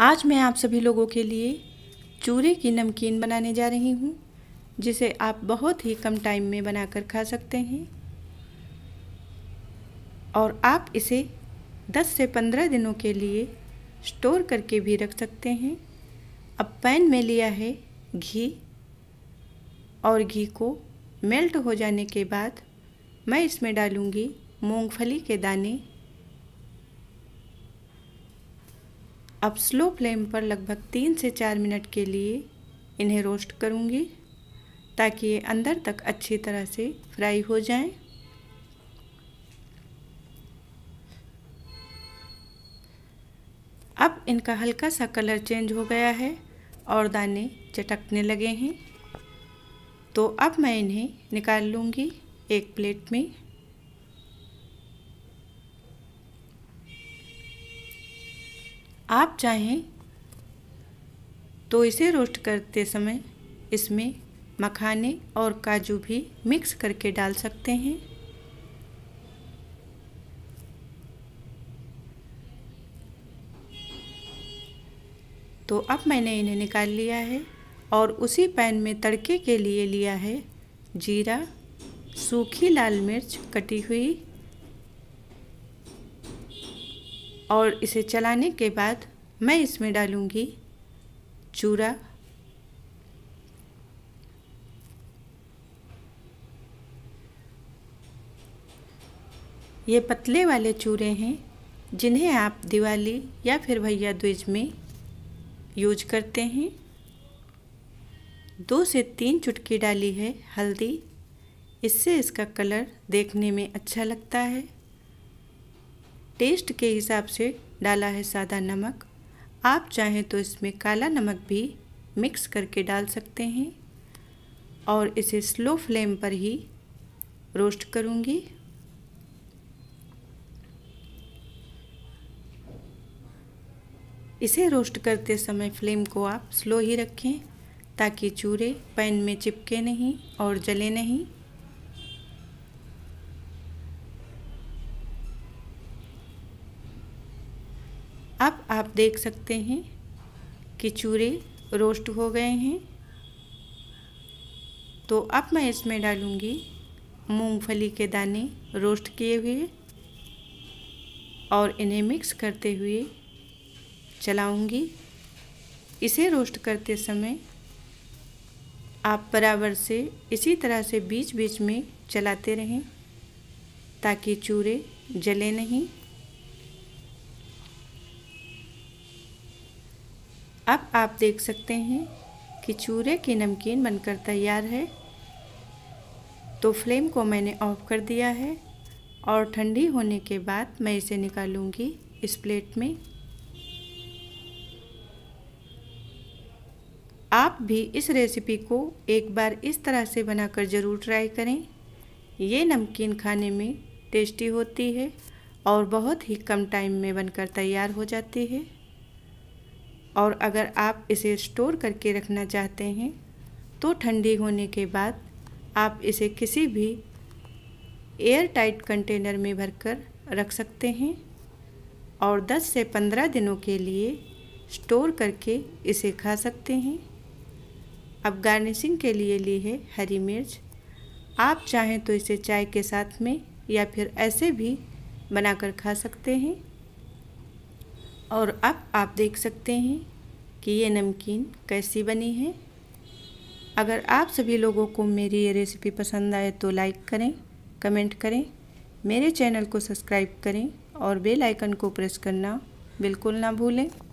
आज मैं आप सभी लोगों के लिए चूरे की नमकीन बनाने जा रही हूँ जिसे आप बहुत ही कम टाइम में बनाकर खा सकते हैं और आप इसे 10 से 15 दिनों के लिए स्टोर करके भी रख सकते हैं अब पैन में लिया है घी और घी को मेल्ट हो जाने के बाद मैं इसमें डालूँगी मूँगफली के दाने अब स्लो फ्लेम पर लगभग तीन से चार मिनट के लिए इन्हें रोस्ट करूँगी ताकि ये अंदर तक अच्छी तरह से फ्राई हो जाएं। अब इनका हल्का सा कलर चेंज हो गया है और दाने चटकने लगे हैं तो अब मैं इन्हें निकाल लूँगी एक प्लेट में आप चाहें तो इसे रोस्ट करते समय इसमें मखाने और काजू भी मिक्स करके डाल सकते हैं तो अब मैंने इन्हें निकाल लिया है और उसी पैन में तड़के के लिए लिया है जीरा सूखी लाल मिर्च कटी हुई और इसे चलाने के बाद मैं इसमें डालूँगी चूरा ये पतले वाले चूरे हैं जिन्हें आप दिवाली या फिर भैया द्विज में यूज करते हैं दो से तीन चुटकी डाली है हल्दी इससे इसका कलर देखने में अच्छा लगता है टेस्ट के हिसाब से डाला है सादा नमक आप चाहें तो इसमें काला नमक भी मिक्स करके डाल सकते हैं और इसे स्लो फ्लेम पर ही रोस्ट करूँगी इसे रोस्ट करते समय फ्लेम को आप स्लो ही रखें ताकि चूरे पैन में चिपके नहीं और जले नहीं अब आप देख सकते हैं कि चूरे रोस्ट हो गए हैं तो अब मैं इसमें डालूँगी मूंगफली के दाने रोस्ट किए हुए और इन्हें मिक्स करते हुए चलाऊँगी इसे रोस्ट करते समय आप बराबर से इसी तरह से बीच बीच में चलाते रहें ताकि चूरे जले नहीं अब आप देख सकते हैं कि चूरे की नमकीन बनकर तैयार है तो फ्लेम को मैंने ऑफ कर दिया है और ठंडी होने के बाद मैं इसे निकालूंगी इस प्लेट में आप भी इस रेसिपी को एक बार इस तरह से बनाकर ज़रूर ट्राई करें ये नमकीन खाने में टेस्टी होती है और बहुत ही कम टाइम में बनकर तैयार हो जाती है और अगर आप इसे स्टोर करके रखना चाहते हैं तो ठंडी होने के बाद आप इसे किसी भी एयर टाइट कंटेनर में भरकर रख सकते हैं और 10 से 15 दिनों के लिए स्टोर करके इसे खा सकते हैं अब गार्निशिंग के लिए ली है हरी मिर्च आप चाहें तो इसे चाय के साथ में या फिर ऐसे भी बनाकर खा सकते हैं और अब आप देख सकते हैं कि ये नमकीन कैसी बनी है अगर आप सभी लोगों को मेरी ये रेसिपी पसंद आए तो लाइक करें कमेंट करें मेरे चैनल को सब्सक्राइब करें और बेल आइकन को प्रेस करना बिल्कुल ना भूलें